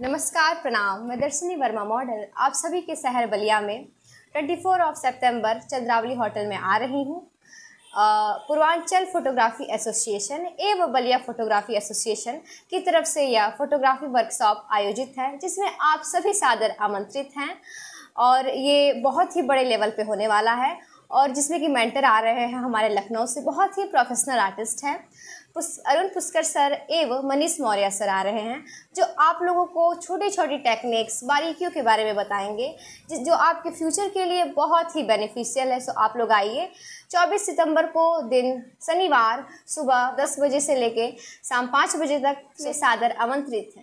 नमस्कार प्रणाम मैं दर्शनी वर्मा मॉडल आप सभी के शहर बलिया में 24 ऑफ सितंबर चंद्रावली होटल में आ रही हूँ पूर्वांचल फोटोग्राफी एसोसिएशन एवं बलिया फोटोग्राफी एसोसिएशन की तरफ से यह फोटोग्राफी वर्कशॉप आयोजित है जिसमें आप सभी सादर आमंत्रित हैं और ये बहुत ही बड़े लेवल पे होने वाला है और जिसमें कि मेंटर आ रहे हैं हमारे लखनऊ से बहुत ही प्रोफेशनल आर्टिस्ट हैं पुस, अरुण पुष्कर सर एवं मनीष मौर्य सर आ रहे हैं जो आप लोगों को छोटी छोटी टेक्निक्स बारीकियों के बारे में बताएंगे जिस जो आपके फ्यूचर के लिए बहुत ही बेनिफिशियल है सो आप लोग आइए 24 सितंबर को दिन शनिवार सुबह 10 बजे से लेके शाम 5 बजे तक सादर आमंत्रित हैं